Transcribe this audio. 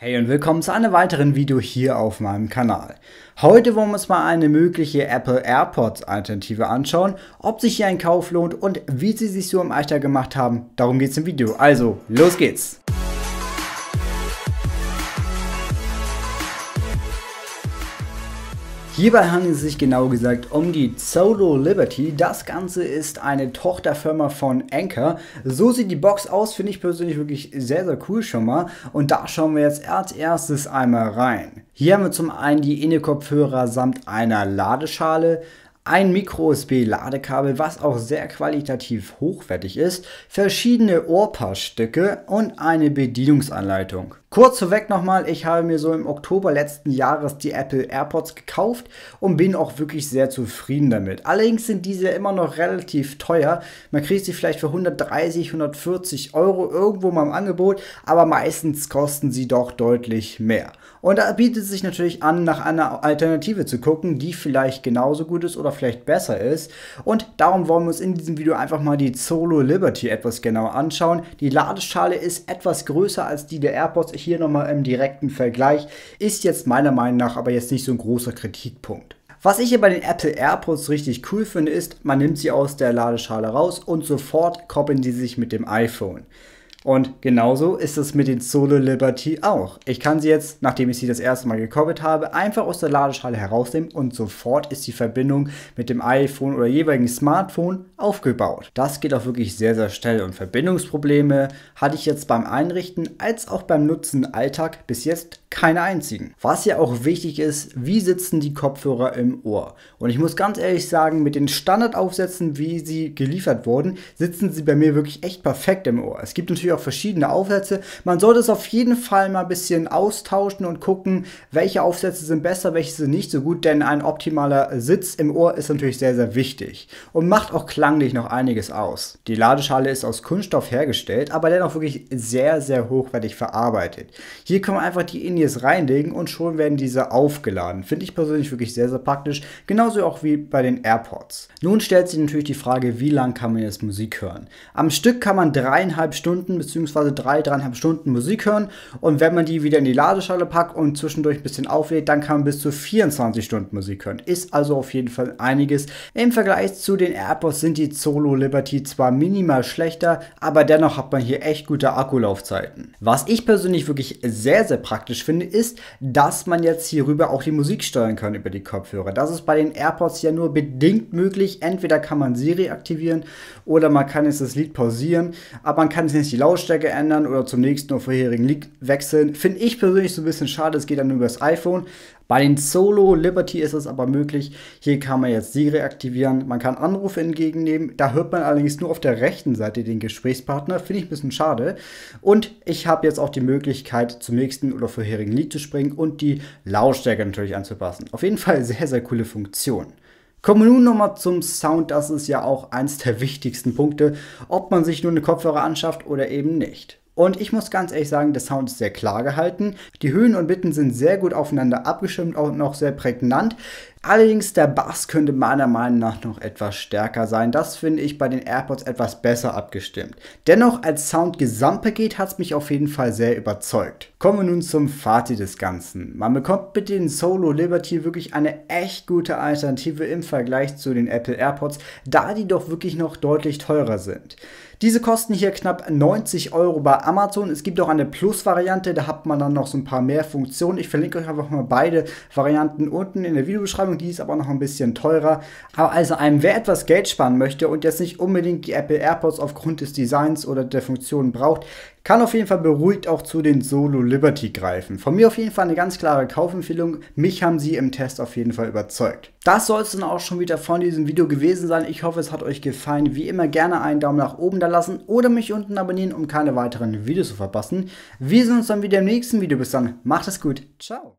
Hey und willkommen zu einem weiteren Video hier auf meinem Kanal. Heute wollen wir uns mal eine mögliche Apple AirPods Alternative anschauen, ob sich hier ein Kauf lohnt und wie sie sich so im Alltag gemacht haben. Darum geht's im Video. Also, los geht's! Hierbei handelt es sich genau gesagt um die Solo Liberty. Das Ganze ist eine Tochterfirma von Anker. So sieht die Box aus, finde ich persönlich wirklich sehr, sehr cool schon mal. Und da schauen wir jetzt als erstes einmal rein. Hier haben wir zum einen die Innekopfhörer samt einer Ladeschale, ein Micro-USB-Ladekabel, was auch sehr qualitativ hochwertig ist, verschiedene Ohrpaarstücke und eine Bedienungsanleitung. Kurz vorweg nochmal, ich habe mir so im Oktober letzten Jahres die Apple AirPods gekauft und bin auch wirklich sehr zufrieden damit. Allerdings sind diese immer noch relativ teuer. Man kriegt sie vielleicht für 130, 140 Euro irgendwo mal im Angebot, aber meistens kosten sie doch deutlich mehr. Und da bietet es sich natürlich an, nach einer Alternative zu gucken, die vielleicht genauso gut ist oder vielleicht besser ist. Und darum wollen wir uns in diesem Video einfach mal die Solo Liberty etwas genauer anschauen. Die Ladeschale ist etwas größer als die der AirPods hier nochmal im direkten Vergleich, ist jetzt meiner Meinung nach aber jetzt nicht so ein großer Kritikpunkt. Was ich hier bei den Apple AirPods richtig cool finde, ist, man nimmt sie aus der Ladeschale raus und sofort koppeln sie sich mit dem iPhone. Und genauso ist es mit den Solo Liberty auch. Ich kann sie jetzt, nachdem ich sie das erste Mal gekoppelt habe, einfach aus der Ladeschale herausnehmen und sofort ist die Verbindung mit dem iPhone oder jeweiligen Smartphone aufgebaut. Das geht auch wirklich sehr, sehr schnell und Verbindungsprobleme hatte ich jetzt beim Einrichten als auch beim Nutzen Alltag bis jetzt keine einzigen. Was ja auch wichtig ist, wie sitzen die Kopfhörer im Ohr? Und ich muss ganz ehrlich sagen, mit den Standardaufsätzen, wie sie geliefert wurden, sitzen sie bei mir wirklich echt perfekt im Ohr. Es gibt natürlich auch verschiedene Aufsätze. Man sollte es auf jeden Fall mal ein bisschen austauschen und gucken, welche Aufsätze sind besser, welche sind nicht so gut, denn ein optimaler Sitz im Ohr ist natürlich sehr, sehr wichtig und macht auch klanglich noch einiges aus. Die Ladeschale ist aus Kunststoff hergestellt, aber dennoch wirklich sehr, sehr hochwertig verarbeitet. Hier kann man einfach die Minions reinlegen und schon werden diese aufgeladen. Finde ich persönlich wirklich sehr, sehr praktisch. Genauso auch wie bei den AirPods. Nun stellt sich natürlich die Frage, wie lang kann man jetzt Musik hören? Am Stück kann man dreieinhalb Stunden bzw. drei, dreieinhalb Stunden Musik hören und wenn man die wieder in die Ladeschale packt und zwischendurch ein bisschen auflädt, dann kann man bis zu 24 Stunden Musik hören. Ist also auf jeden Fall einiges. Im Vergleich zu den AirPods sind die Solo Liberty zwar minimal schlechter, aber dennoch hat man hier echt gute Akkulaufzeiten. Was ich persönlich wirklich sehr, sehr praktisch finde, ist, dass man jetzt hierüber auch die Musik steuern kann über die Kopfhörer. Das ist bei den AirPods ja nur bedingt möglich. Entweder kann man Siri aktivieren oder man kann jetzt das Lied pausieren, aber man kann jetzt nicht die Lautstärke ändern oder zum nächsten oder vorherigen Lied wechseln. Finde ich persönlich so ein bisschen schade, es geht dann nur über das iPhone. Bei den Solo Liberty ist es aber möglich. Hier kann man jetzt Siri aktivieren. Man kann Anrufe entgegennehmen. Da hört man allerdings nur auf der rechten Seite den Gesprächspartner. Finde ich ein bisschen schade. Und ich habe jetzt auch die Möglichkeit, zum nächsten oder vorherigen Lied zu springen und die Lautstärke natürlich anzupassen. Auf jeden Fall sehr, sehr coole Funktion. Kommen wir nun nochmal zum Sound, das ist ja auch eins der wichtigsten Punkte, ob man sich nur eine Kopfhörer anschafft oder eben nicht. Und ich muss ganz ehrlich sagen, der Sound ist sehr klar gehalten. Die Höhen und Mitten sind sehr gut aufeinander abgestimmt und auch sehr prägnant. Allerdings der Bass könnte meiner Meinung nach noch etwas stärker sein. Das finde ich bei den AirPods etwas besser abgestimmt. Dennoch als Sound-Gesamtpaket hat es mich auf jeden Fall sehr überzeugt. Kommen wir nun zum Fazit des Ganzen. Man bekommt mit den Solo Liberty wirklich eine echt gute Alternative im Vergleich zu den Apple AirPods, da die doch wirklich noch deutlich teurer sind. Diese kosten hier knapp 90 Euro bei Amazon. Es gibt auch eine Plus-Variante, da hat man dann noch so ein paar mehr Funktionen. Ich verlinke euch einfach mal beide Varianten unten in der Videobeschreibung Steuerung, die ist aber noch ein bisschen teurer. Aber also einem, wer etwas Geld sparen möchte und jetzt nicht unbedingt die Apple AirPods aufgrund des Designs oder der Funktionen braucht, kann auf jeden Fall beruhigt auch zu den Solo Liberty greifen. Von mir auf jeden Fall eine ganz klare Kaufempfehlung. Mich haben sie im Test auf jeden Fall überzeugt. Das soll es dann auch schon wieder von diesem Video gewesen sein. Ich hoffe, es hat euch gefallen. Wie immer gerne einen Daumen nach oben da lassen oder mich unten abonnieren, um keine weiteren Videos zu verpassen. Wir sehen uns dann wieder im nächsten Video. Bis dann, macht es gut. Ciao.